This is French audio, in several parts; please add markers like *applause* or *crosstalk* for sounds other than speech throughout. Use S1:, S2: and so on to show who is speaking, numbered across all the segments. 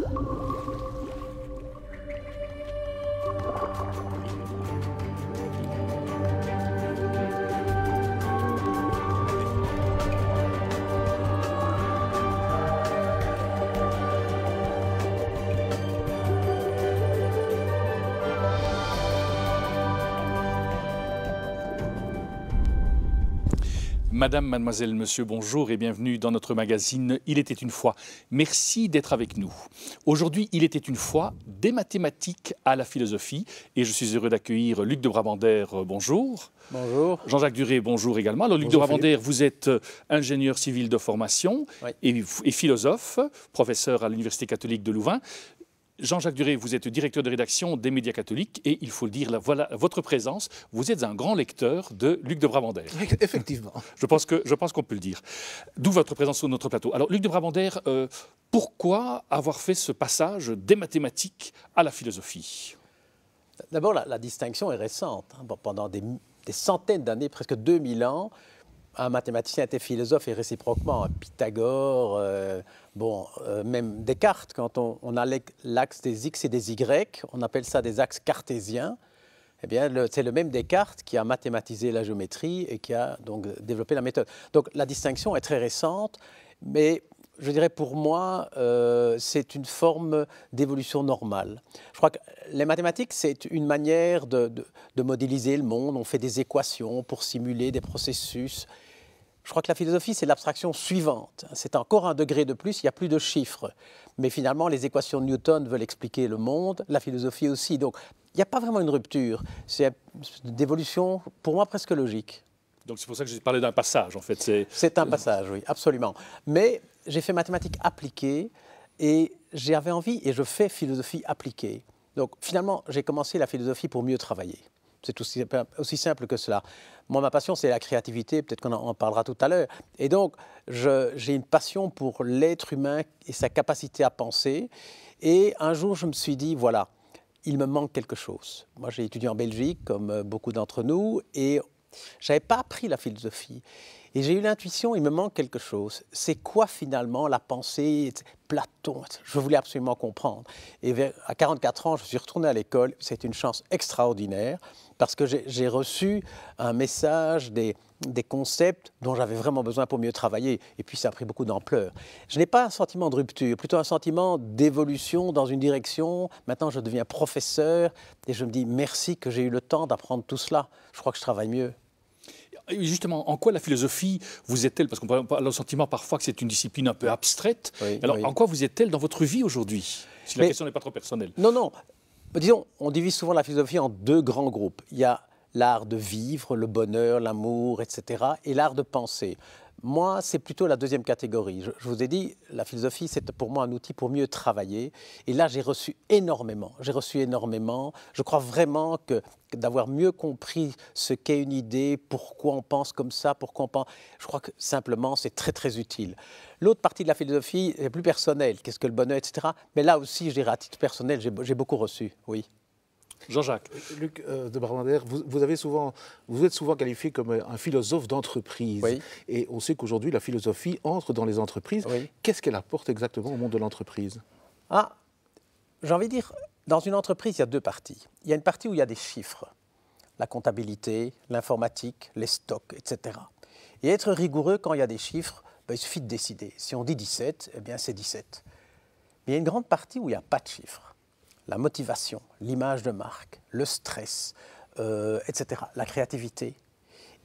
S1: Thank you. Madame, mademoiselle, monsieur, bonjour et bienvenue dans notre magazine Il était une fois. Merci d'être avec nous. Aujourd'hui, Il était une fois des mathématiques à la philosophie et je suis heureux d'accueillir Luc de Brabander. Euh, bonjour. Bonjour. Jean-Jacques Duré, bonjour également. Alors, Luc de Brabander, vous êtes euh, ingénieur civil de formation et, philosophe, professeur à l'Université catholique de Louvain. Jean-Jacques Duré, vous êtes directeur de rédaction des médias catholiques et il faut le dire, voilà votre présence, vous êtes un grand lecteur de Luc de Brabander. Effectivement. *laughs* Je pense qu'on peut le dire. D'où votre présence sur notre plateau. Alors Luc de Brabander, euh,
S2: pourquoi avoir fait ce passage des mathématiques à la philosophie D'abord, la, distinction est récente. Hein. Pendant des, centaines d'années, presque 2000 ans, un mathématicien était philosophe et réciproquement, Pythagore, euh, Bon, euh, même Descartes, quand on, a l'axe des X et des Y, on appelle ça des axes cartésiens. Eh bien, c'est le même Descartes qui a mathématisé la géométrie et qui a donc développé la méthode. Donc la distinction est très récente, mais je dirais pour moi, euh, c'est une forme d'évolution normale. Je crois que les mathématiques, c'est une manière de, modéliser le monde. On fait des équations pour simuler des processus. Je crois que la philosophie, c'est l'abstraction suivante. C'est encore un degré de plus, il n'y a plus de chiffres. Mais finalement, les équations de Newton veulent expliquer le monde, la philosophie aussi. Donc, il n'y a pas vraiment une rupture. C'est une évolution, pour moi, presque logique. Donc, c'est pour ça que j'ai parlé d'un passage, en fait. C'est un passage, oui, absolument. Mais j'ai fait mathématiques appliquées et j'avais envie, et je fais philosophie appliquée. Donc, finalement, j'ai commencé la philosophie pour mieux travailler. C'est aussi, simple que cela. Moi, ma passion, c'est la créativité, peut-être qu'on en, parlera tout à l'heure. Et donc, j'ai une passion pour l'être humain et sa capacité à penser. Et un jour, je me suis dit, voilà, il me manque quelque chose. Moi, j'ai étudié en Belgique, comme euh, beaucoup d'entre nous, et n'avais pas appris la philosophie. Et j'ai eu l'intuition, il me manque quelque chose. C'est quoi finalement la pensée Platon, je voulais absolument comprendre. Et à 44 ans, je suis retourné à l'école. C'est une chance extraordinaire parce que j'ai reçu un message, des, concepts dont j'avais vraiment besoin pour mieux travailler. Et puis ça a pris beaucoup d'ampleur. Je n'ai pas un sentiment de rupture, plutôt un sentiment d'évolution dans une direction. Maintenant, je deviens professeur et je me dis merci que j'ai eu le temps d'apprendre tout cela. Je crois que je travaille mieux.
S1: Justement, en quoi la philosophie vous est-elle Parce qu'on a le sentiment parfois que c'est une discipline un peu abstraite. Alors, en quoi
S2: vous est-elle dans votre vie aujourd'hui
S1: Si la question n'est pas trop personnelle.
S2: Non, non. Bah, disons, on divise souvent la philosophie en deux grands groupes. Il y a l'art de vivre, le bonheur, l'amour, etc., et l'art de penser. Moi, c'est plutôt la deuxième catégorie. Je, vous ai dit, la philosophie, c'est pour moi un outil pour mieux travailler. Et là, j'ai reçu énormément. J'ai reçu énormément. Je crois vraiment que, que d'avoir mieux compris ce qu'est une idée, pourquoi on pense comme ça, pourquoi on pense. Je crois que simplement, c'est très, très utile. L'autre partie de la philosophie est plus personnelle. Qu'est-ce que le bonheur, etc. Mais là aussi, je dirais, à titre personnel, j'ai beaucoup reçu, oui. Jean-Jacques.
S3: Luc euh, de Barmander, vous, êtes souvent qualifié comme un philosophe d'entreprise. Oui. Et on sait qu'aujourd'hui, la philosophie entre dans les entreprises. Oui. Qu'est-ce qu'elle apporte exactement au
S2: monde de l'entreprise Ah, j'ai envie de dire, dans une entreprise, il y a deux parties. Il y a une partie où il y a des chiffres, la comptabilité, l'informatique, les stocks, etc. Et être rigoureux quand il y a des chiffres, ben, il suffit de décider. Si on dit 17, eh bien c'est 17. Mais il y a une grande partie où il n'y a pas de chiffres la motivation, l'image de marque, le stress, euh, etc., la créativité.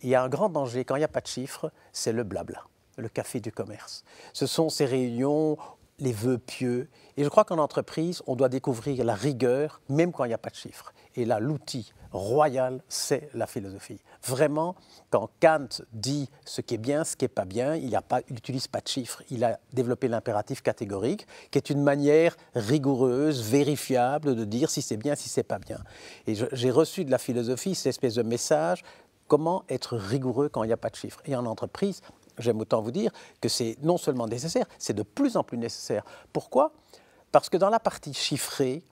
S2: Il y a un grand danger quand il n'y a pas de chiffres, c'est le blabla, le café du commerce. Ce sont ces réunions les vœux pieux. Et je crois qu'en entreprise, on doit découvrir la rigueur, même quand il n'y a pas de chiffres. Et là, l'outil royal, c'est la philosophie. Vraiment, quand Kant dit ce qui est bien, ce qui n'est pas bien, il n'utilise pas, pas de chiffres. Il a développé l'impératif catégorique, qui est une manière rigoureuse, vérifiable de dire si c'est bien, si c'est pas bien. Et j'ai reçu de la philosophie cette espèce de message comment être rigoureux quand il n'y a pas de chiffres. Et en entreprise, J'aime autant vous dire que c'est non seulement nécessaire, c'est de plus en plus nécessaire. Pourquoi Parce que dans la partie chiffrée,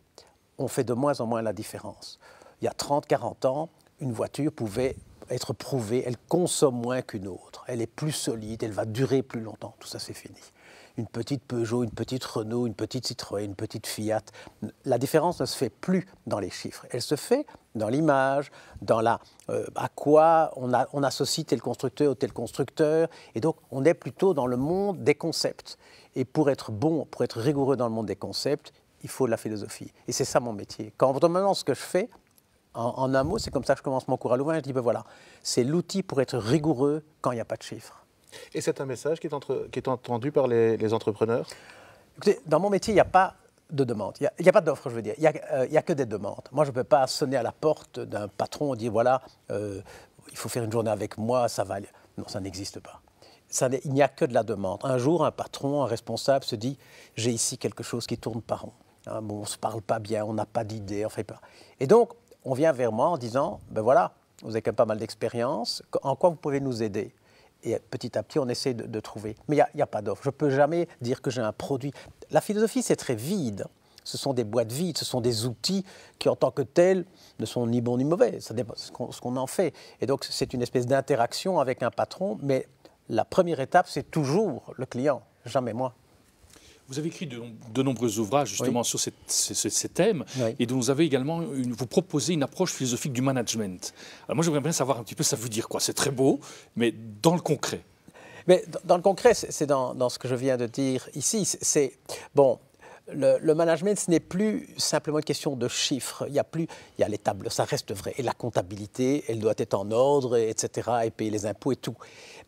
S2: on fait de moins en moins la différence. Il y a 30, 40 ans, une voiture pouvait être prouvée, elle consomme moins qu'une autre, elle est plus solide, elle va durer plus longtemps, tout ça c'est fini une petite Peugeot, une petite Renault, une petite Citroën, une petite Fiat. La différence ne se fait plus dans les chiffres, elle se fait dans l'image, dans la, euh, à quoi on, associe tel constructeur ou tel constructeur. Et donc, on est plutôt dans le monde des concepts. Et pour être bon, pour être rigoureux dans le monde des concepts, il faut de la philosophie. Et c'est ça mon métier. Quand on me ce que je fais, en, un mot, c'est comme ça que je commence mon cours à Louvain, je dis, ben voilà, c'est l'outil pour être rigoureux quand il n'y a pas de chiffres. Et c'est un message qui est, entendu par les, entrepreneurs Écoutez, dans mon métier, il n'y a pas de demande. Il n'y a, pas d'offre, je veux dire. Il n'y euh, a, que des demandes. Moi, je ne peux pas sonner à la porte d'un patron et dire voilà, euh, il faut faire une journée avec moi, ça va aller. Non, ça n'existe pas. il n'y a que de la demande. Un jour, un patron, un responsable se dit j'ai ici quelque chose qui tourne par rond. Hein, bon, on ne se parle pas bien, on n'a pas d'idée, on fait pas. Et donc, on vient vers moi en disant ben voilà, vous avez quand même pas mal d'expérience, en quoi vous pouvez nous aider et petit à petit, on essaie de, trouver. Mais il n'y a, pas d'offre. Je ne peux jamais dire que j'ai un produit. La philosophie, c'est très vide. Ce sont des boîtes vides, ce sont des outils qui, en tant que tels, ne sont ni bons ni mauvais. Ça dépend ce qu'on en fait. Et donc, c'est une espèce d'interaction avec un patron. Mais la première étape, c'est toujours le client, jamais moi. Vous avez écrit
S1: de, nombreux ouvrages justement sur ces, thèmes et dont vous avez également vous proposez une approche philosophique du management. Alors moi, j'aimerais bien savoir un petit peu ça veut dire quoi. C'est très beau, mais dans le concret.
S2: Mais dans le concret, c'est dans, ce que je viens de dire ici. C'est bon. Le, le, management, ce n'est plus simplement une question de chiffres. Il y a plus, il y a les tables, ça reste vrai. Et la comptabilité, elle doit être en ordre, etc. Et payer les impôts et tout.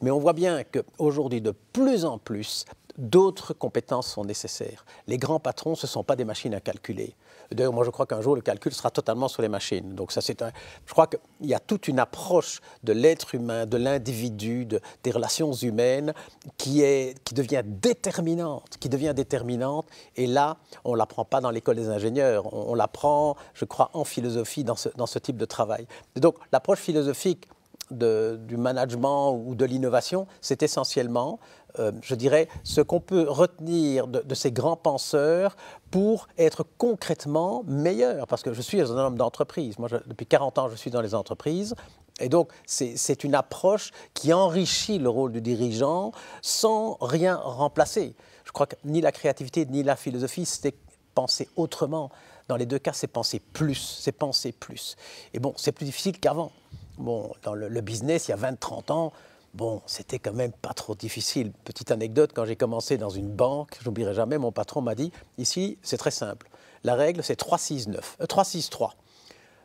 S2: Mais on voit bien qu'aujourd'hui, de plus en plus, D'autres compétences sont nécessaires. Les grands patrons, ce ne sont pas des machines à calculer. D'ailleurs, moi, je crois qu'un jour, le calcul sera totalement sur les machines. Donc, ça, c'est un... Je crois qu'il y a toute une approche de l'être humain, de l'individu, des relations humaines qui, est... qui devient déterminante, qui devient déterminante. Et là, on ne l'apprend pas dans l'école des ingénieurs. On, l'apprend, je crois, en philosophie, dans ce, type de travail. donc, l'approche philosophique du management ou de l'innovation, c'est essentiellement, euh, je dirais, ce qu'on peut retenir de, ces grands penseurs pour être concrètement meilleur. Parce que je suis un homme d'entreprise. Moi, depuis 40 ans, je suis dans les entreprises. Et donc, c'est une approche qui enrichit le rôle du dirigeant sans rien remplacer. Je crois que ni la créativité ni la philosophie, c'est penser autrement. Dans les deux cas, c'est penser plus, c'est penser plus. Et bon, c'est plus difficile qu'avant. Bon, dans le, business, il y a 20-30 ans, bon, c'était quand même pas trop difficile. Petite anecdote, quand j'ai commencé dans une banque, j'oublierai jamais, mon patron m'a dit, ici, c'est très simple. La règle, c'est 3-6-9, 3-6-3. Euh,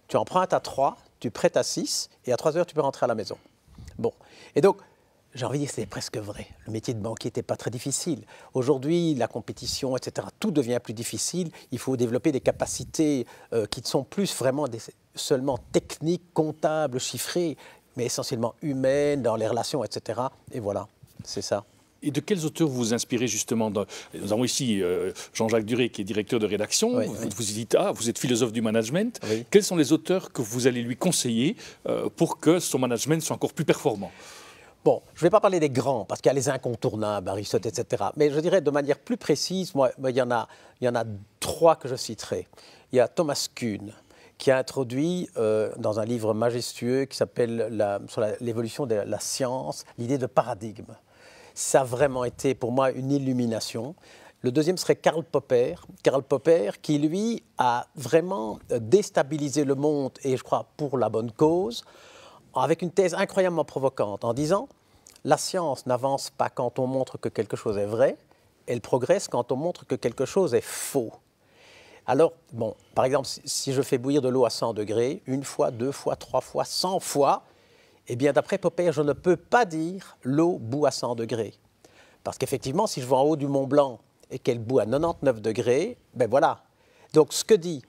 S2: tu empruntes à 3, tu prêtes à 6, et à 3 heures, tu peux rentrer à la maison. Bon. Et donc, j'ai envie de dire, c'est presque vrai. Le métier de banquier n'était pas très difficile. Aujourd'hui, la compétition, etc., tout devient plus difficile. Il faut développer des capacités euh, qui ne sont plus vraiment seulement techniques, comptables, chiffrées, mais essentiellement humaines, dans les relations, etc. Et voilà,
S1: c'est ça. Et de quels auteurs vous inspirez justement Nous avons ici euh, Jean-Jacques Duré qui est directeur de rédaction. vous, vous dites, ah, vous êtes philosophe du management. Quels sont les
S2: auteurs que vous allez lui conseiller euh, pour que son management soit encore plus performant Bon, je ne vais pas parler des grands, parce qu'il y a les incontournables, Aristote, etc. Mais je dirais de manière plus précise, il, y en a, trois que je citerai. Il y a Thomas Kuhn, qui a introduit euh, dans un livre majestueux qui s'appelle Sur l'évolution de la science, l'idée de paradigme. Ça a vraiment été pour moi une illumination. Le deuxième serait Karl Popper. Karl Popper qui, lui, a vraiment euh, déstabilisé le monde, et je crois pour la bonne cause, avec une thèse incroyablement provocante en disant la science n'avance pas quand on montre que quelque chose est vrai, elle progresse quand on montre que quelque chose est faux. Alors, bon, par exemple, si je fais bouillir de l'eau à 100 degrés, une fois, deux fois, trois fois, 100 fois, eh bien, d'après Popper, je ne peux pas dire l'eau bout à 100 degrés. Parce qu'effectivement, si je vais en haut du Mont Blanc et qu'elle bout à 99 degrés, ben voilà. Donc, ce que dit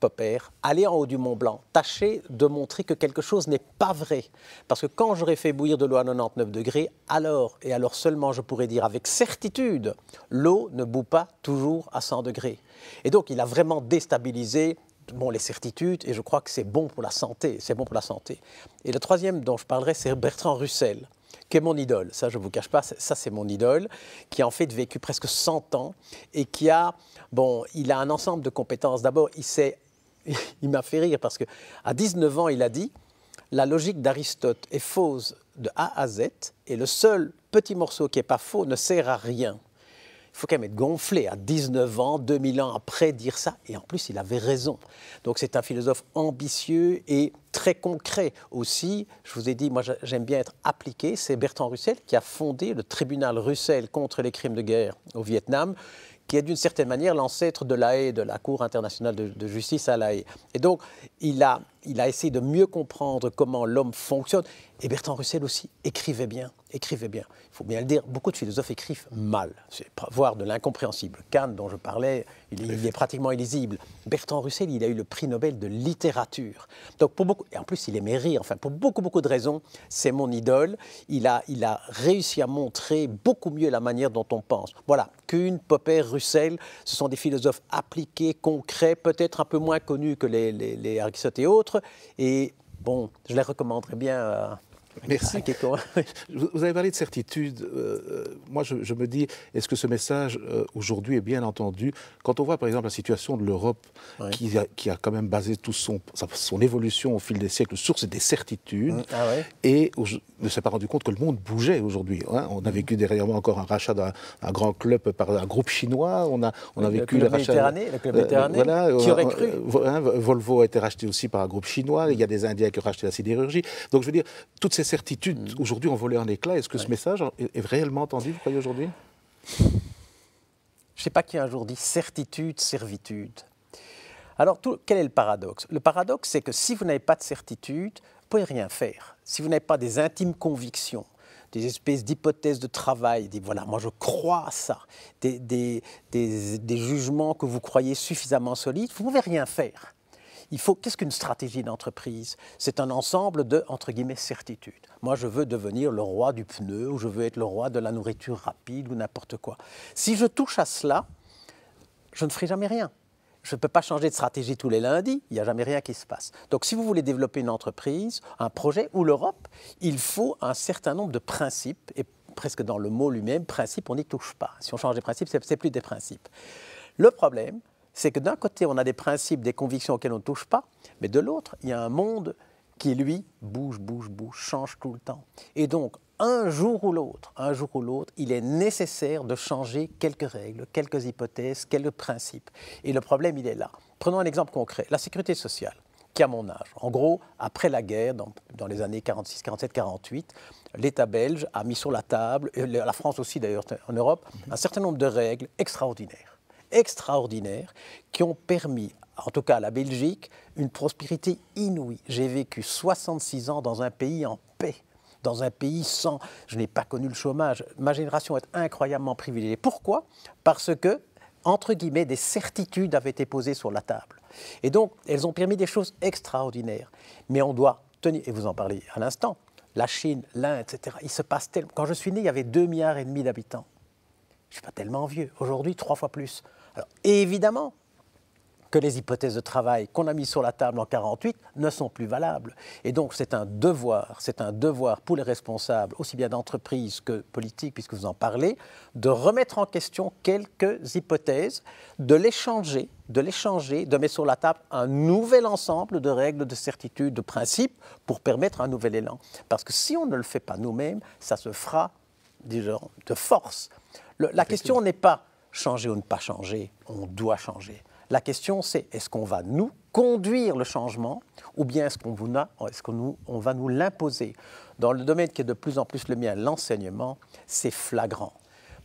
S2: Popper, aller en haut du Mont Blanc, tâcher de montrer que quelque chose n'est pas vrai. Parce que quand j'aurais fait bouillir de l'eau à 99 degrés, alors et alors seulement je pourrais dire avec certitude, l'eau ne boue pas toujours à 100 degrés. Et donc il a vraiment déstabilisé bon, les certitudes, et je crois que c'est bon pour la santé, c'est bon pour la santé. Et le troisième dont je parlerai, c'est Bertrand Russell, qui est mon idole, ça je ne vous cache pas, ça c'est mon idole, qui a en fait vécu presque 100 ans, et qui a, bon, il a un ensemble de compétences. D'abord, il sait *laughs* il m'a fait rire parce que à 19 ans, il a dit la logique d'Aristote est fausse de A à Z et le seul petit morceau qui n'est pas faux ne sert à rien. Il faut quand même être gonflé à 19 ans, 2000 ans après dire ça. Et en plus, il avait raison. Donc c'est un philosophe ambitieux et très concret aussi. Je vous ai dit, moi j'aime bien être appliqué. C'est Bertrand Russell qui a fondé le tribunal Russell contre les crimes de guerre au Vietnam, qui est d'une certaine manière l'ancêtre de l'AE, de la Cour internationale de, justice à La l'AE. Et donc, il a il a essayé de mieux comprendre comment l'homme fonctionne. Et Bertrand Russell aussi écrivait bien, écrivait bien. Il faut bien le dire, beaucoup de philosophes écrivent mal, voire de l'incompréhensible. Kant, dont je parlais, il, est pratiquement illisible. Bertrand Russell, il a eu le prix Nobel de littérature. Donc pour beaucoup, et en plus il aimait rire, enfin pour beaucoup, beaucoup de raisons, c'est mon idole. Il a, il a réussi à montrer beaucoup mieux la manière dont on pense. Voilà, Kuhn, Popper, Russell, ce sont des philosophes appliqués, concrets, peut-être un peu moins connus que les, les, les Aristote et autres, et bon, je les recommanderais bien à euh, Merci. Ah, hein. *laughs*
S3: Vous avez parlé de certitude. Euh, euh, moi, je, me dis, est-ce que ce message euh, aujourd'hui est bien entendu Quand on voit par exemple la situation de l'Europe, qui, a, quand même basé toute son, son évolution au fil des siècles sur des certitudes, mmh. ah et ne s'est pas rendu compte que le monde bougeait aujourd'hui. Hein. On a mmh. vécu derrière moi encore un rachat d'un grand club par un groupe chinois. On a, on a vécu le, rachat. Le club qui aurait cru hein, Volvo a été racheté aussi par un groupe chinois. Il y a mmh. des Indiens qui ont racheté la sidérurgie. Donc je veux dire, toutes ces Certitude. Mm. aujourd'hui, on volé un éclat.
S2: Est-ce que ce message est réellement entendu, vous croyez, aujourd'hui Je ne sais pas qui a un jour dit certitude, servitude. Alors, quel est le paradoxe Le paradoxe, c'est que si vous n'avez pas de certitude, vous pouvez rien faire. Si vous n'avez pas des intimes convictions, des espèces d'hypothèses de travail, des voilà, moi je crois ça, des, des jugements que vous croyez suffisamment solides, vous ne pouvez rien faire. Il faut, qu'est-ce qu'une stratégie d'entreprise C'est un ensemble de, entre guillemets, certitudes. Moi, je veux devenir le roi du pneu ou je veux être le roi de la nourriture rapide ou n'importe quoi. Si je touche à cela, je ne ferai jamais rien. Je ne peux pas changer de stratégie tous les lundis, il n'y a jamais rien qui se passe. Donc si vous voulez développer une entreprise, un projet ou l'Europe, il faut un certain nombre de principes, et presque dans le mot lui-même, principe, on n'y touche pas. Si on change des principes, ce n'est plus des principes. Le problème, c'est que d'un côté, on a des principes, des convictions auxquelles on ne touche pas, mais de l'autre, il y a un monde qui, lui, bouge, bouge, bouge, change tout le temps. Et donc, un jour ou l'autre, un jour ou l'autre, il est nécessaire de changer quelques règles, quelques hypothèses, quelques principes. Et le problème, il est là. Prenons un exemple concret, la sécurité sociale, qui à mon âge. En gros, après la guerre, dans, dans les années 46, 47, 48, l'État belge a mis sur la table, et la France aussi d'ailleurs en Europe, un certain nombre de règles extraordinaires extraordinaires qui ont permis, en tout cas à la Belgique, une prospérité inouïe. J'ai vécu 66 ans dans un pays en paix dans un pays sans... Je n'ai pas connu le chômage. Ma génération est incroyablement privilégiée. Pourquoi Parce que, entre guillemets, des certitudes avaient été posées sur la table. Et donc, elles ont permis des choses extraordinaires. Mais on doit tenir, et vous en parlez à l'instant, la Chine, l'Inde, etc. Il se passe tellement... Quand je suis né, il y avait 2 milliards et demi d'habitants. Je ne suis pas tellement vieux. Aujourd'hui, trois fois plus. Alors, évidemment que les hypothèses de travail qu'on a mises sur la table en 48 ne sont plus valables. Et donc c'est un devoir, c'est un devoir pour les responsables, aussi bien d'entreprise que politique puisque vous en parlez, de remettre en question quelques hypothèses, de les changer, de les changer, de mettre sur la table un nouvel ensemble de règles, de certitudes, de principes pour permettre un nouvel élan. Parce que si on ne le fait pas nous-mêmes, ça se fera disons, de force. la question n'est pas changer ou ne pas changer, on doit changer. La question, c'est est-ce qu'on va nous conduire le changement ou bien est-ce qu'on est nous on va nous l'imposer Dans le domaine qui est de plus en plus le mien, l'enseignement, c'est flagrant.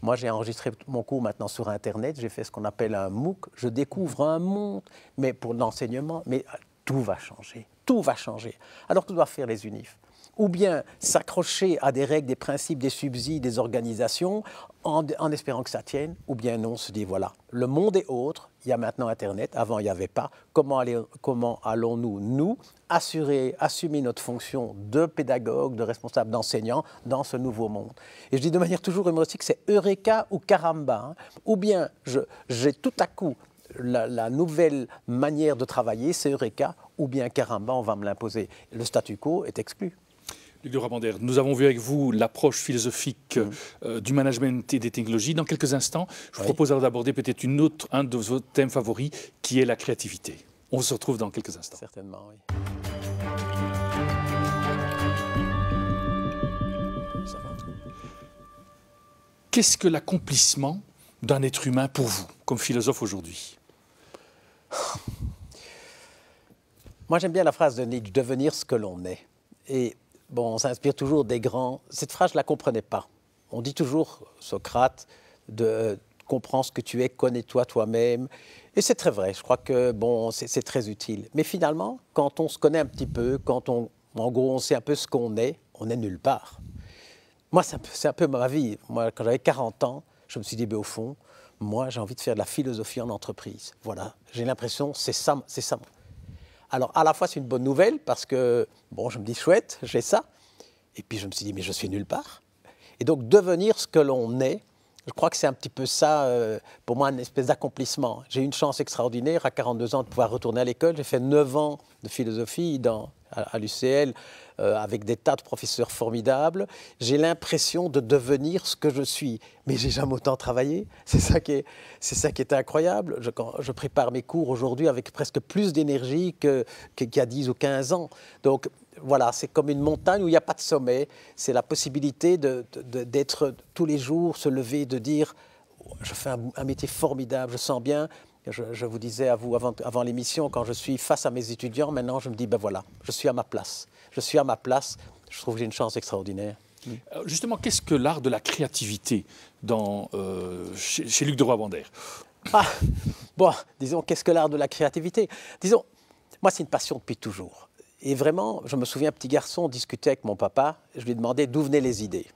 S2: Moi, j'ai enregistré mon cours maintenant sur Internet, j'ai fait ce qu'on appelle un MOOC, je découvre un monde, mais pour l'enseignement, mais tout va changer, tout va changer. Alors, que doivent faire les unifs ou bien s'accrocher à des règles, des principes, des subsides, des organisations, en, espérant que ça tienne, ou bien non, on se dit, voilà, le monde est autre, il y a maintenant Internet, avant il n'y avait pas, comment, comment allons-nous, nous, assurer, assumer notre fonction de pédagogue, de responsable d'enseignant dans ce nouveau monde Et je dis de manière toujours humoristique, c'est Eureka ou Caramba, hein. ou bien j'ai tout à coup la, la, nouvelle manière de travailler, c'est Eureka, ou bien caramba, on va me l'imposer. Le statu quo est exclu.
S1: Rabander, nous avons vu avec vous l'approche philosophique mmh. euh, du management et des technologies. Dans quelques instants, je vous propose d'aborder peut-être une autre, un de vos thèmes favoris, qui est la créativité. On se retrouve dans quelques instants. Certainement, oui. Qu'est-ce que l'accomplissement d'un être humain pour vous, comme philosophe aujourd'hui
S2: Moi, j'aime bien la phrase de Nietzsche, devenir ce que l'on est bon, on s'inspire toujours des grands. Cette phrase, je ne la comprenais pas. On dit toujours, Socrate, de euh, comprends ce que tu es, connais-toi toi-même. Et c'est très vrai. Je crois que, bon, c'est très utile. Mais finalement, quand on se connaît un petit peu, quand on, en gros, on sait un peu ce qu'on est, on n'est nulle part. Moi, c'est un, peu ma vie. Moi, quand j'avais 40 ans, je me suis dit, ben, au fond, moi, j'ai envie de faire de la philosophie en entreprise. Voilà, j'ai l'impression, c'est ça, c'est ça, alors, à la fois, c'est une bonne nouvelle parce que, bon, je me dis, chouette, j'ai ça. Et puis, je me suis dit, mais je suis nulle part. Et donc, devenir ce que l'on est, je crois que c'est un petit peu ça, euh, pour moi, une espèce d'accomplissement. J'ai eu une chance extraordinaire à 42 ans de pouvoir retourner à l'école. J'ai fait 9 ans de philosophie dans à, l'UCL, euh, avec des tas de professeurs formidables. J'ai l'impression de devenir ce que je suis, mais j'ai jamais autant travaillé. *laughs* C'est ça qui est, c'est ça qui est incroyable. Je, prépare mes cours aujourd'hui avec presque plus d'énergie que, qu'il y a 10 ou 15 ans. Donc voilà, c'est comme une montagne où il n'y a pas de sommet. C'est la possibilité de, d'être tous les jours, se lever, de dire je fais un, un, métier formidable, je sens bien, je, vous disais à vous avant, l'émission, quand je suis face à mes étudiants, maintenant je me dis, ben voilà, je suis à ma place. Je suis à ma place. Je trouve j'ai une chance extraordinaire. Mm. Euh, justement, qu'est-ce que l'art de la créativité euh, chez, Luc de roy ah, Bon, disons, qu'est-ce que l'art de la créativité Disons, moi, c'est une passion depuis toujours. Et vraiment, je me souviens, petit garçon, discutait avec mon papa, je lui demandais d'où venaient les idées.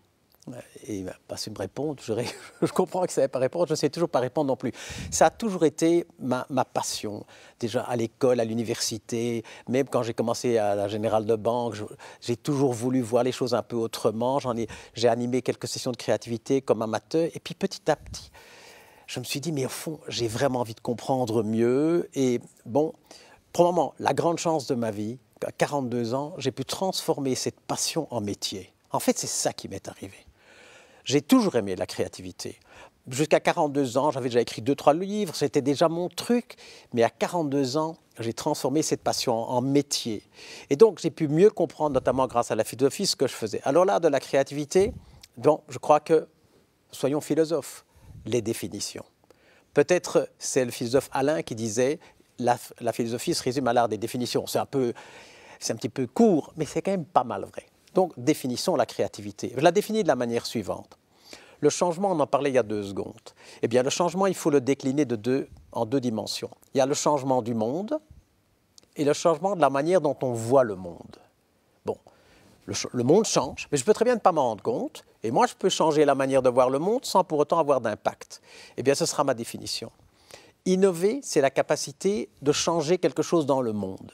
S2: Et il m'a pas su me répondre. Je, *laughs* je comprends qu'il ne savait pas répondre. Je ne sais toujours pas répondre non plus. Ça a toujours été ma, ma passion. Déjà à l'école, à l'université, même quand j'ai commencé à la Générale de Banque, j'ai toujours voulu voir les choses un peu autrement. J'ai animé quelques sessions de créativité comme amateur. Et puis petit à petit, je me suis dit, mais au fond, j'ai vraiment envie de comprendre mieux. Et bon, pour le moment, la grande chance de ma vie, à 42 ans, j'ai pu transformer cette passion en métier. En fait, c'est ça qui m'est arrivé. J'ai toujours aimé la créativité. Jusqu'à 42 ans, j'avais déjà écrit deux, trois livres, c'était déjà mon truc. Mais à 42 ans, j'ai transformé cette passion en métier. Et donc, j'ai pu mieux comprendre, notamment grâce à la philosophie, ce que je faisais. Alors là, de la créativité, bon, je crois que, soyons philosophes, les définitions. Peut-être c'est le philosophe Alain qui disait la, la philosophie se résume à l'art des définitions. C'est un c'est un petit peu court, mais c'est quand même pas mal vrai. Donc définissons la créativité. Je la définis de la manière suivante. Le changement, on en parlait il y a deux secondes. Eh bien, le changement, il faut le décliner de deux, en deux dimensions. Il y a le changement du monde et le changement de la manière dont on voit le monde. Bon, le, le monde change, mais je peux très bien ne pas m'en rendre compte. Et moi, je peux changer la manière de voir le monde sans pour autant avoir d'impact. Eh bien, ce sera ma définition. Innover, c'est la capacité de changer quelque chose dans le monde.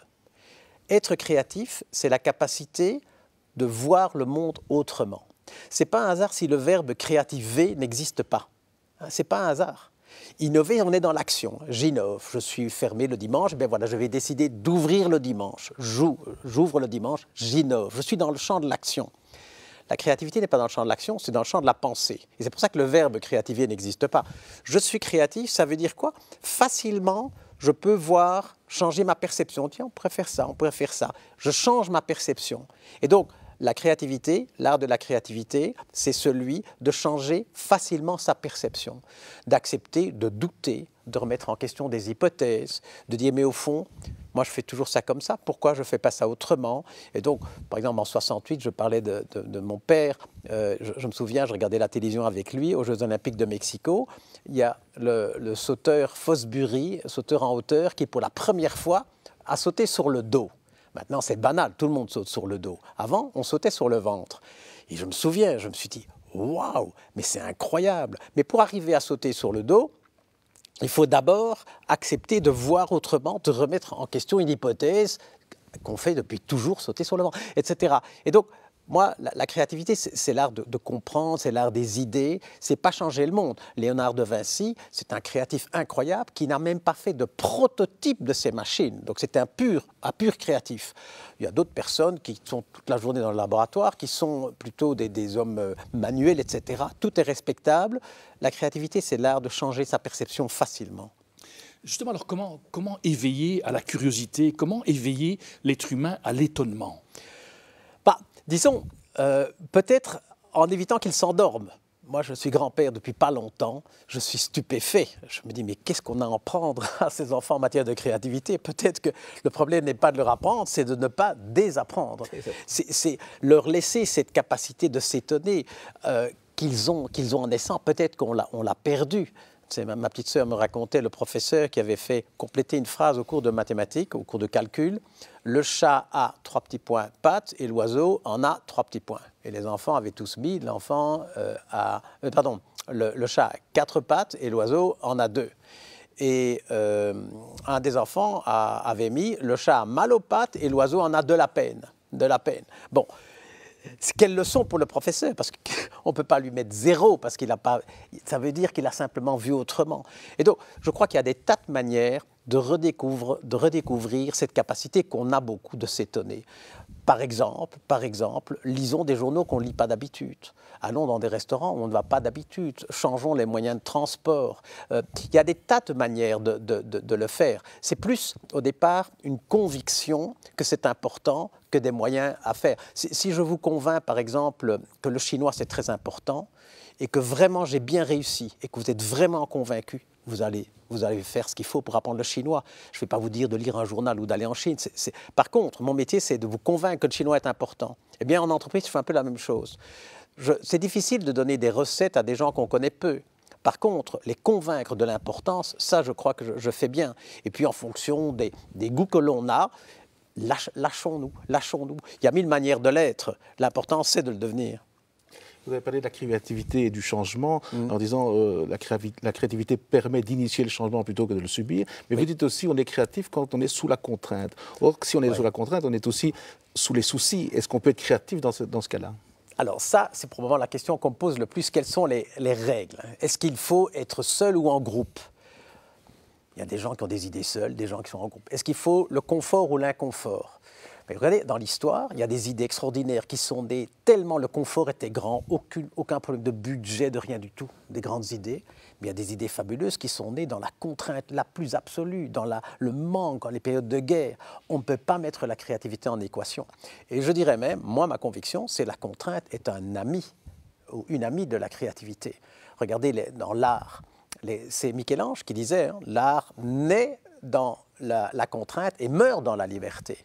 S2: Être créatif, c'est la capacité de voir le monde autrement. C'est pas un hasard si le verbe créativer n'existe pas. Hein, c'est pas un hasard. Innover, on est dans l'action. J'innove. Je suis fermé le dimanche. Ben voilà, je vais décider d'ouvrir le dimanche. J'ouvre le dimanche. J'innove. Je suis dans le champ de l'action. La créativité n'est pas dans le champ de l'action, c'est dans le champ de la pensée. Et c'est pour ça que le verbe créativer n'existe pas. Je suis créatif, ça veut dire quoi Facilement, je peux voir changer ma perception. Tiens, on pourrait faire ça, on pourrait faire ça. Je change ma perception. Et donc, la créativité, l'art de la créativité, c'est celui de changer facilement sa perception, d'accepter, de douter, de remettre en question des hypothèses, de dire mais au fond, moi je fais toujours ça comme ça, pourquoi je ne fais pas ça autrement Et donc, par exemple, en 68, je parlais de, mon père, euh, je, me souviens, je regardais la télévision avec lui aux Jeux Olympiques de Mexico, il y a le, le sauteur Fosbury, sauteur en hauteur, qui pour la première fois a sauté sur le dos. Maintenant, c'est banal, tout le monde saute sur le dos. Avant, on sautait sur le ventre. Et je me souviens, je me suis dit, waouh, mais c'est incroyable. Mais pour arriver à sauter sur le dos, il faut d'abord accepter de voir autrement, de remettre en question une hypothèse qu'on fait depuis toujours, sauter sur le ventre, etc. Et donc, moi, la, créativité, c'est l'art de, comprendre, c'est l'art des idées, c'est pas changer le monde. Léonard de Vinci, c'est un créatif incroyable qui n'a même pas fait de prototype de ses machines. Donc c'est un pur, un pur créatif. Il y a d'autres personnes qui sont toute la journée dans le laboratoire, qui sont plutôt des, hommes euh, manuels, etc. Tout est respectable. La créativité, c'est l'art de changer sa perception facilement.
S1: Justement, alors comment éveiller à la curiosité, comment éveiller l'être humain
S2: à l'étonnement Disons, euh, peut-être en évitant qu'ils s'endorment. Moi, je suis grand-père depuis pas longtemps. Je suis stupéfait. Je me dis, mais qu'est-ce qu'on a à en prendre *laughs* à ces enfants en matière de créativité Peut-être que le problème n'est pas de leur apprendre, c'est de ne pas désapprendre. C'est leur laisser cette capacité de s'étonner euh, qu'ils ont, qu'ils ont en naissant. Peut-être qu'on l'a perdue ma, petite sœur me racontait le professeur qui avait fait compléter une phrase au cours de mathématiques, au cours de calcul. Le chat a trois petits points pattes et l'oiseau en a trois petits points. Et les enfants avaient tous mis l'enfant euh, a euh, pardon, le, chat a quatre pattes et l'oiseau en a deux. Et euh, un des enfants avait mis le chat a mal aux pattes et l'oiseau en a de la peine, de la peine. Bon, quelle leçon pour le professeur Parce qu'on *laughs* ne peut pas lui mettre zéro, parce qu'il n'a pas. Ça veut dire qu'il a simplement vu autrement. Et donc, je crois qu'il y a des tas de manières de, redécouvre, de redécouvrir cette capacité qu'on a beaucoup de s'étonner. Par exemple, par exemple, lisons des journaux qu'on ne lit pas d'habitude. Allons dans des restaurants où on ne va pas d'habitude. Changeons les moyens de transport. Euh, il y a des tas de manières de, le faire. C'est plus, au départ, une conviction que c'est important que des moyens à faire. Si, si je vous convainc, par exemple, que le chinois, c'est très important et que vraiment j'ai bien réussi et que vous êtes vraiment convaincu, vous allez, vous allez faire ce qu'il faut pour apprendre le chinois. Je ne vais pas vous dire de lire un journal ou d'aller en Chine. Par contre, mon métier, c'est de vous convaincre que le chinois est important. Eh bien, en entreprise, je fais un peu la même chose. C'est difficile de donner des recettes à des gens qu'on connaît peu. Par contre, les convaincre de l'importance, ça, je crois que je, fais bien. Et puis, en fonction des, des goûts que l'on a, lâchons-nous, lâchons-nous. Il y a mille manières de l'être. L'important, c'est de le devenir.
S3: Vous avez parlé de la créativité et du changement mm. en disant que euh, la, créativité permet d'initier le changement plutôt que de le subir. Mais vous dites aussi on est créatif quand on est sous la contrainte. Or, si on est sous la contrainte, on est aussi sous les soucis. Est-ce qu'on peut être créatif dans ce, dans ce cas-là
S2: alors ça, c'est probablement la question qu'on me pose le plus. Quelles sont les, les règles Est-ce qu'il faut être seul ou en groupe Il y a des gens qui ont des idées seules, des gens qui sont en groupe. Est-ce qu'il faut le confort ou l'inconfort mais regardez, dans l'histoire, il y a des idées extraordinaires qui sont nées tellement le confort était grand, aucun problème de budget, de rien du tout, des grandes idées. Mais il y a des idées fabuleuses qui sont nées dans la contrainte la plus absolue, dans le manque, dans les périodes de guerre. On ne peut pas mettre la créativité en équation. Et je dirais même, moi, ma conviction, c'est la contrainte est un ami ou une amie de la créativité. Regardez dans l'art, c'est Michel-Ange qui disait, hein, l'art naît dans la contrainte et meurt dans la liberté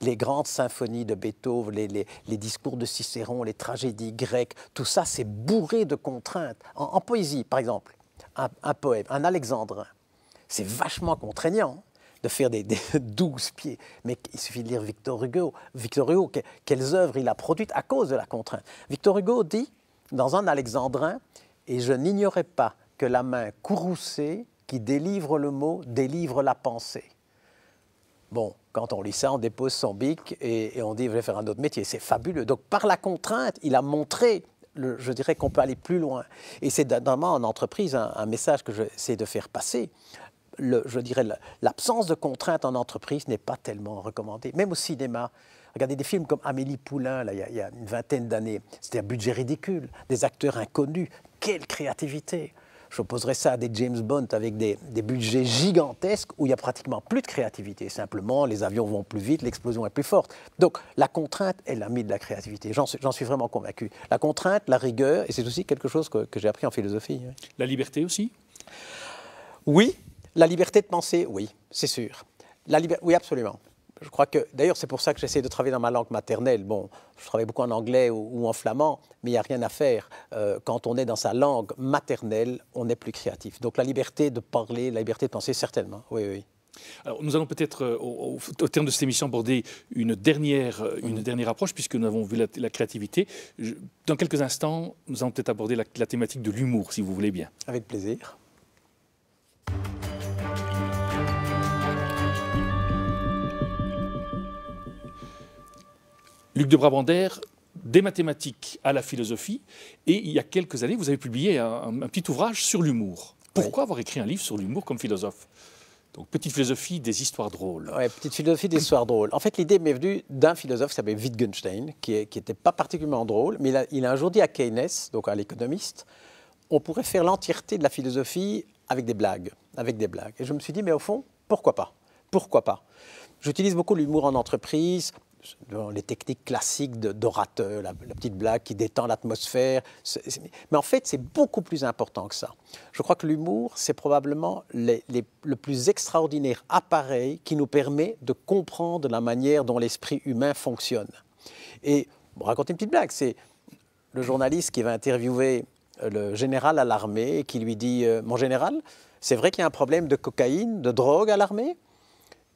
S2: les grandes symphonies de Beethoven, les, discours de Cicéron, les tragédies grecques, tout ça, c'est bourré de contraintes. En, poésie, par exemple, un, poème, un alexandrin, c'est vachement contraignant hein, de faire des, *laughs* douze pieds. Mais il suffit de lire Victor Hugo. Victor Hugo, quelles œuvres il a produites à cause de la contrainte. Victor Hugo dit, dans un alexandrin, et je n'ignorais pas que la main courroucée qui délivre le mot délivre la pensée. Bon, quand on lit ça, on dépose son bic et, on dit je vais faire un autre métier. C'est fabuleux. Donc par la contrainte, il a montré je dirais qu'on peut aller plus loin. Et c'est notamment en entreprise un, message que j'essaie de faire passer. je dirais l'absence de contrainte en entreprise n'est pas tellement recommandée, même au cinéma. Regardez des films comme Amélie Poulain, là, il y a une vingtaine d'années. C'était un budget ridicule, des acteurs inconnus. Quelle créativité J'opposerais ça à des James Bond avec des, budgets gigantesques où il n'y a pratiquement plus de créativité. Simplement, les avions vont plus vite, l'explosion est plus forte. Donc la contrainte est l'ami de la créativité. J'en suis, vraiment convaincu. La contrainte, la rigueur, et c'est aussi quelque chose que, j'ai appris en philosophie. Hein. La liberté aussi Oui. La liberté de penser, oui, c'est sûr. La oui, absolument je crois que, d'ailleurs, c'est pour ça que j'essaie de travailler dans ma langue maternelle. Bon, je travaille beaucoup en anglais ou, en flamand, mais il n'y a rien à faire. Euh, quand on est dans sa langue maternelle, on est plus créatif. Donc la liberté de parler, la liberté de penser, certainement. Oui, oui.
S1: Alors, nous allons peut-être, euh, au, terme de cette émission, aborder une dernière, euh, une mhm. dernière approche, puisque nous avons vu la, créativité. dans quelques instants, nous allons peut-être aborder la thématique de l'humour, si vous voulez bien. Avec plaisir. Luc de Brabander des mathématiques à la philosophie. Et il y a quelques années, vous avez publié un, petit ouvrage sur l'humour. Pourquoi avoir écrit un livre sur l'humour comme philosophe
S2: donc, petite philosophie des histoires drôles. Oui, petite philosophie des histoires drôles. En fait, l'idée m'est venue d'un philosophe qui s'appelait Wittgenstein, qui n'était pas particulièrement drôle, mais il a, il a un jour dit à Keynes, donc à l'économiste, on pourrait faire l'entièreté de la philosophie avec des blagues, avec des blagues. Et je me suis dit, mais au fond, pourquoi pas Pourquoi pas J'utilise beaucoup l'humour en entreprise, dans les techniques classiques d'orateur, la, petite blague qui détend l'atmosphère. Mais en fait, c'est beaucoup plus important que ça. Je crois que l'humour, c'est probablement les, le plus extraordinaire appareil qui nous permet de comprendre la manière dont l'esprit humain fonctionne. Et bon, raconter une petite blague, c'est le journaliste qui va interviewer euh, le général à l'armée et qui lui dit euh, Mon général, c'est vrai qu'il y a un problème de cocaïne, de drogue à l'armée ?⁇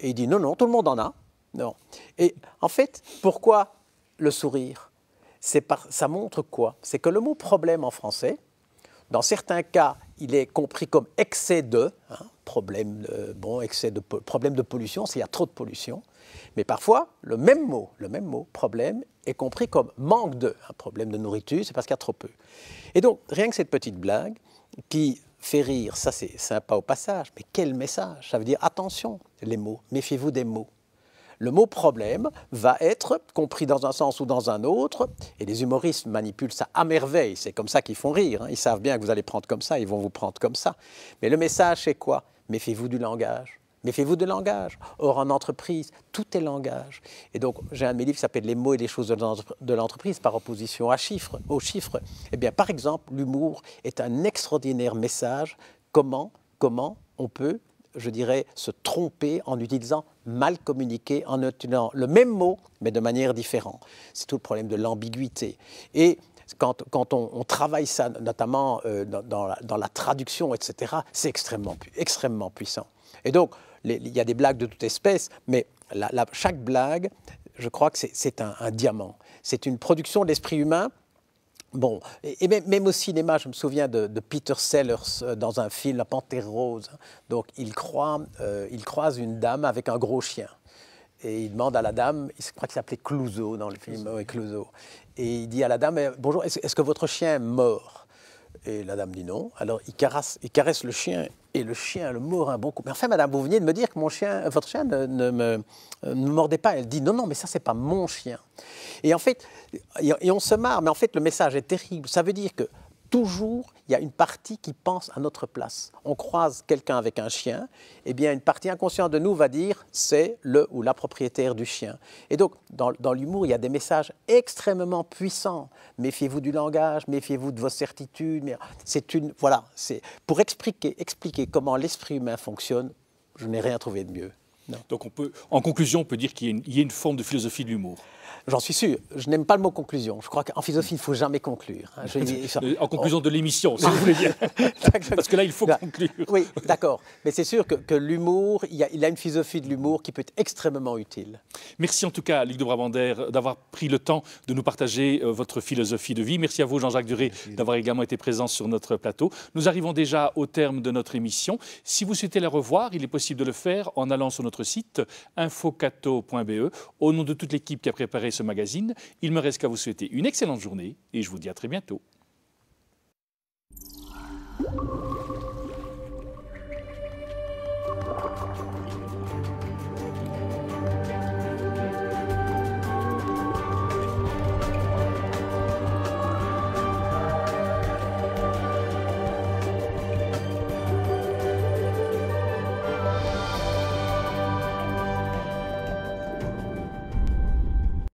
S2: Et il dit ⁇ Non, non, tout le monde en a ⁇ non. Et en fait, pourquoi le sourire Ça montre quoi C'est que le mot problème en français, dans certains cas, il est compris comme excès de, hein, problème, de bon, excès de, problème de pollution, s'il y a trop de pollution. Mais parfois, le même mot, le même mot, problème, est compris comme manque de. Un hein, problème de nourriture, c'est parce qu'il y a trop peu. Et donc, rien que cette petite blague qui fait rire, ça c'est sympa au passage, mais quel message Ça veut dire attention, les mots, méfiez-vous des mots le mot problème va être compris dans un sens ou dans un autre, et les humoristes manipulent ça à merveille, c'est comme ça qu'ils font rire, hein. ils savent bien que vous allez prendre comme ça, ils vont vous prendre comme ça. Mais le message, c'est quoi Méfiez-vous du langage. Méfiez-vous du langage. Or, en entreprise, tout est langage. Et donc, j'ai un de mes livres qui s'appelle Les mots et les choses de l'entreprise par opposition à chiffres, aux chiffres. Eh bien, par exemple, l'humour est un extraordinaire message. Comment, comment on peut je dirais, se tromper en utilisant mal communiqué, en utilisant le même mot, mais de manière différente. C'est tout le problème de l'ambiguïté. Et quand, on, travaille ça, notamment euh, dans, la, traduction, etc., c'est extrêmement, puissant. Et donc, il y a des blagues de toute espèce, mais chaque blague, je crois que c'est un, diamant. C'est une production de l'esprit humain Bon, et même au cinéma, je me souviens de, Peter Sellers euh, dans un film, La Panthère Rose. Donc, euh, il, croise une dame avec un gros chien. Et il demande à la dame, je crois qu'il s'appelait Clouseau dans le film, oui, Et il dit à la dame, eh, bonjour, est-ce, que votre chien est mort et la dame dit non. Alors il caresse, il caresse le chien et le chien le mord un bon coup. Mais enfin, madame, vous venez de me dire que mon chien, votre chien ne, ne mordait pas. Elle dit non, non, mais ça, c'est pas mon chien. Et en fait, et on se marre, mais en fait, le message est terrible. Ça veut dire que toujours, il y a une partie qui pense à notre place. On croise quelqu'un avec un chien, et eh bien, une partie inconsciente de nous va dire c'est le ou la propriétaire du chien. Et donc, dans, l'humour, il y a des messages extrêmement puissants. Méfiez-vous du langage, méfiez-vous de vos certitudes. C'est une, voilà, c'est pour expliquer, comment l'esprit humain fonctionne. Je n'ai rien trouvé de mieux. Donc, en conclusion, on peut dire qu'il y a une forme de philosophie de l'humour. J'en suis sûr. Je n'aime pas le mot conclusion. Je crois qu'en philosophie, il ne faut jamais conclure. Hein. *laughs* en conclusion de l'émission, si vous voulez dire. *laughs* Parce que là, il faut conclure. Oui, d'accord. Mais c'est sûr que, l'humour, il, y a une philosophie de l'humour qui peut être extrêmement utile.
S1: Merci en tout cas, Ligue de Brabander, d'avoir pris le temps de nous partager euh, votre philosophie de vie. Merci à vous, Jean-Jacques Duré, d'avoir également été présent sur notre plateau. Nous arrivons déjà au terme de notre émission. Si vous souhaitez la revoir, il est possible de le faire en allant sur notre site infocato.be. Au nom de toute l'équipe qui a préparé magazine. Il me reste qu'à vous souhaiter une excellente journée et je vous dis à très bientôt.